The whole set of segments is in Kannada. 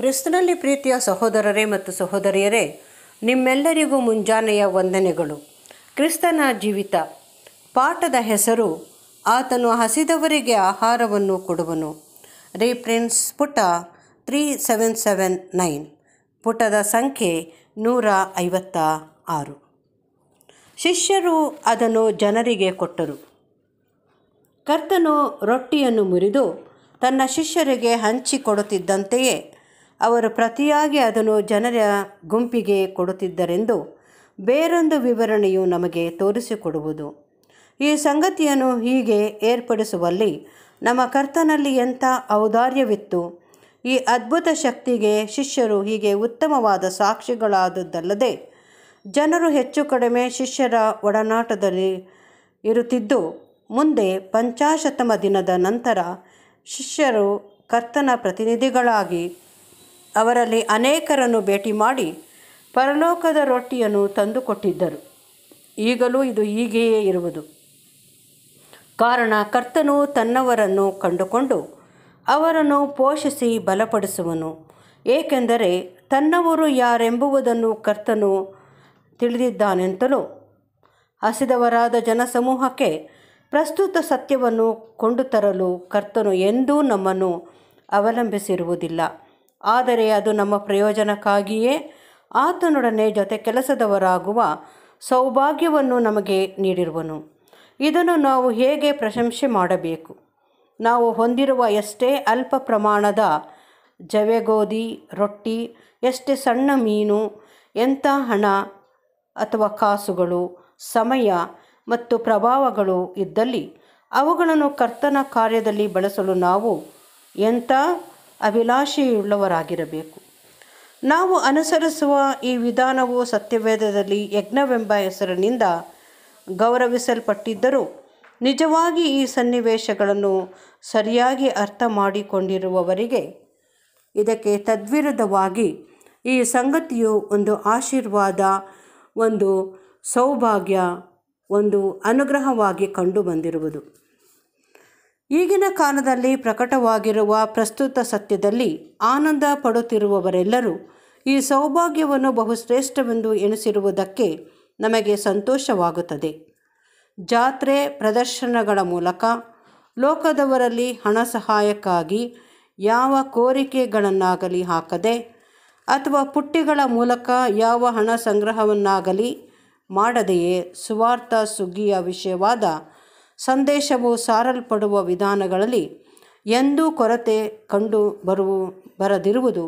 ಕ್ರಿಸ್ತನಲ್ಲಿ ಪ್ರೀತಿಯ ಸಹೋದರರೇ ಮತ್ತು ಸಹೋದರಿಯರೇ ನಿಮ್ಮೆಲ್ಲರಿಗೂ ಮುಂಜಾನೆಯ ವಂದನೆಗಳು ಕ್ರಿಸ್ತನ ಜೀವಿತ ಪಾಠದ ಹೆಸರು ಆತನು ಹಸಿದವರಿಗೆ ಆಹಾರವನ್ನು ಕೊಡುವನು ರೀಪ್ರಿನ್ಸ್ ಪುಟ ತ್ರೀ ಸೆವೆನ್ ಸೆವೆನ್ ನೈನ್ ಪುಟದ ಸಂಖ್ಯೆ ನೂರ ಐವತ್ತ ಆರು ಶಿಷ್ಯರು ಅದನ್ನು ಜನರಿಗೆ ಕೊಟ್ಟರು ಕರ್ತನು ರೊಟ್ಟಿಯನ್ನು ಮುರಿದು ತನ್ನ ಶಿಷ್ಯರಿಗೆ ಹಂಚಿಕೊಡುತ್ತಿದ್ದಂತೆಯೇ ಅವರು ಪ್ರತಿಯಾಗಿ ಅದನ್ನು ಜನರ ಗುಂಪಿಗೆ ಕೊಡುತ್ತಿದ್ದರೆಂದು ಬೇರೊಂದು ವಿವರಣೆಯು ನಮಗೆ ತೋರಿಸಿಕೊಡುವುದು ಈ ಸಂಗತಿಯನ್ನು ಹೀಗೆ ಏರ್ಪಡಿಸುವಲ್ಲಿ ನಮ್ಮ ಕರ್ತನಲ್ಲಿ ಎಂಥ ಔದಾರ್ಯವಿತ್ತು ಈ ಅದ್ಭುತ ಶಕ್ತಿಗೆ ಶಿಷ್ಯರು ಹೀಗೆ ಉತ್ತಮವಾದ ಸಾಕ್ಷಿಗಳಾದದ್ದಲ್ಲದೆ ಜನರು ಹೆಚ್ಚು ಕಡಿಮೆ ಶಿಷ್ಯರ ಒಡನಾಟದಲ್ಲಿ ಇರುತ್ತಿದ್ದು ಮುಂದೆ ಪಂಚಾಶತಮ ದಿನದ ನಂತರ ಶಿಷ್ಯರು ಕರ್ತನ ಪ್ರತಿನಿಧಿಗಳಾಗಿ ಅವರಲ್ಲಿ ಅನೇಕರನ್ನು ಭೇಟಿ ಮಾಡಿ ಪರಲೋಕದ ರೊಟ್ಟಿಯನ್ನು ತಂದುಕೊಟ್ಟಿದ್ದರು ಈಗಲೂ ಇದು ಹೀಗೆಯೇ ಇರುವುದು ಕಾರಣ ಕರ್ತನು ತನ್ನವರನ್ನು ಕಂಡುಕೊಂಡು ಅವರನ್ನು ಪೋಷಿಸಿ ಬಲಪಡಿಸುವನು ಏಕೆಂದರೆ ತನ್ನವರು ಯಾರೆಂಬುವುದನ್ನು ಕರ್ತನು ತಿಳಿದಿದ್ದಾನೆಂತಲೂ ಹಸಿದವರಾದ ಜನಸಮೂಹಕ್ಕೆ ಪ್ರಸ್ತುತ ಸತ್ಯವನ್ನು ಕೊಂಡು ತರಲು ಕರ್ತನು ಎಂದೂ ನಮ್ಮನ್ನು ಅವಲಂಬಿಸಿರುವುದಿಲ್ಲ ಆದರೆ ಅದು ನಮ್ಮ ಪ್ರಯೋಜನಕ್ಕಾಗಿಯೇ ಆತನೊಡನೆ ಜೊತೆ ಕೆಲಸದವರಾಗುವ ಸೌಭಾಗ್ಯವನ್ನು ನಮಗೆ ನೀಡಿರುವನು ಇದನ್ನು ನಾವು ಹೇಗೆ ಪ್ರಶಂಸೆ ಮಾಡಬೇಕು ನಾವು ಹೊಂದಿರುವ ಎಷ್ಟೇ ಅಲ್ಪ ಪ್ರಮಾಣದ ಜವೆಗೋಧಿ ರೊಟ್ಟಿ ಎಷ್ಟೇ ಸಣ್ಣ ಮೀನು ಎಂಥ ಹಣ ಅಥವಾ ಕಾಸುಗಳು ಸಮಯ ಮತ್ತು ಪ್ರಭಾವಗಳು ಇದ್ದಲ್ಲಿ ಅವುಗಳನ್ನು ಕರ್ತನ ಕಾರ್ಯದಲ್ಲಿ ಬಳಸಲು ನಾವು ಎಂಥ ಅಭಿಲಾಷೆಯುಳ್ಳವರಾಗಿರಬೇಕು ನಾವು ಅನುಸರಿಸುವ ಈ ವಿಧಾನವು ಸತ್ಯವೇದದಲ್ಲಿ ಯಜ್ಞವೆಂಬ ಹೆಸರಿನಿಂದ ಗೌರವಿಸಲ್ಪಟ್ಟಿದ್ದರೂ ನಿಜವಾಗಿ ಈ ಸನ್ನಿವೇಶಗಳನ್ನು ಸರಿಯಾಗಿ ಅರ್ಥ ಮಾಡಿಕೊಂಡಿರುವವರಿಗೆ ಇದಕ್ಕೆ ತದ್ವಿರುದ್ಧವಾಗಿ ಈ ಸಂಗತಿಯು ಒಂದು ಆಶೀರ್ವಾದ ಒಂದು ಸೌಭಾಗ್ಯ ಒಂದು ಅನುಗ್ರಹವಾಗಿ ಕಂಡುಬಂದಿರುವುದು ಈಗಿನ ಕಾಲದಲ್ಲಿ ಪ್ರಕಟವಾಗಿರುವ ಪ್ರಸ್ತುತ ಸತ್ಯದಲ್ಲಿ ಆನಂದ ಪಡುತ್ತಿರುವವರೆಲ್ಲರೂ ಈ ಸೌಭಾಗ್ಯವನ್ನು ಬಹುಶ್ರೇಷ್ಠವೆಂದು ಎಣಿಸಿರುವುದಕ್ಕೆ ನಮಗೆ ಸಂತೋಷವಾಗುತ್ತದೆ ಜಾತ್ರೆ ಪ್ರದರ್ಶನಗಳ ಮೂಲಕ ಲೋಕದವರಲ್ಲಿ ಹಣ ಸಹಾಯಕ್ಕಾಗಿ ಯಾವ ಕೋರಿಕೆಗಳನ್ನಾಗಲಿ ಹಾಕದೆ ಅಥವಾ ಪುಟ್ಟಿಗಳ ಮೂಲಕ ಯಾವ ಹಣ ಸಂಗ್ರಹವನ್ನಾಗಲಿ ಮಾಡದೆಯೇ ಸುವಾರ್ಥ ಸುಗ್ಗಿಯ ವಿಷಯವಾದ ಸಂದೇಶವು ಸಾರಲ್ಪಡುವ ವಿಧಾನಗಳಲ್ಲಿ ಎಂದೂ ಕೊರತೆ ಕಂಡು ಬರುವು ಬರದಿರುವುದು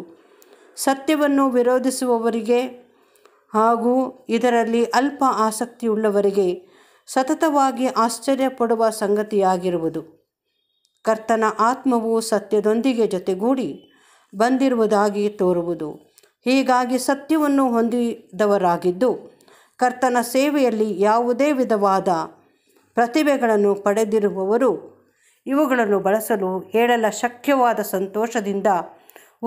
ಸತ್ಯವನ್ನು ವಿರೋಧಿಸುವವರಿಗೆ ಹಾಗೂ ಇದರಲ್ಲಿ ಅಲ್ಪ ಆಸಕ್ತಿಯುಳ್ಳವರಿಗೆ ಸತತವಾಗಿ ಆಶ್ಚರ್ಯಪಡುವ ಸಂಗತಿಯಾಗಿರುವುದು ಕರ್ತನ ಆತ್ಮವು ಸತ್ಯದೊಂದಿಗೆ ಜೊತೆಗೂಡಿ ಬಂದಿರುವುದಾಗಿ ತೋರುವುದು ಹೀಗಾಗಿ ಸತ್ಯವನ್ನು ಹೊಂದಿದವರಾಗಿದ್ದು ಕರ್ತನ ಸೇವೆಯಲ್ಲಿ ಯಾವುದೇ ವಿಧವಾದ ಪ್ರತಿಭೆಗಳನ್ನು ಪಡೆದಿರುವವರು ಇವುಗಳನ್ನು ಬಳಸಲು ಹೇಳಲ ಶಕ್ಯವಾದ ಸಂತೋಷದಿಂದ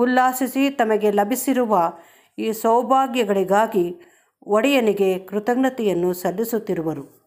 ಉಲ್ಲಾಸಿಸಿ ತಮಗೆ ಲಭಿಸಿರುವ ಈ ಸೌಭಾಗ್ಯಗಳಿಗಾಗಿ ಒಡೆಯನಿಗೆ ಕೃತಜ್ಞತೆಯನ್ನು ಸಲ್ಲಿಸುತ್ತಿರುವರು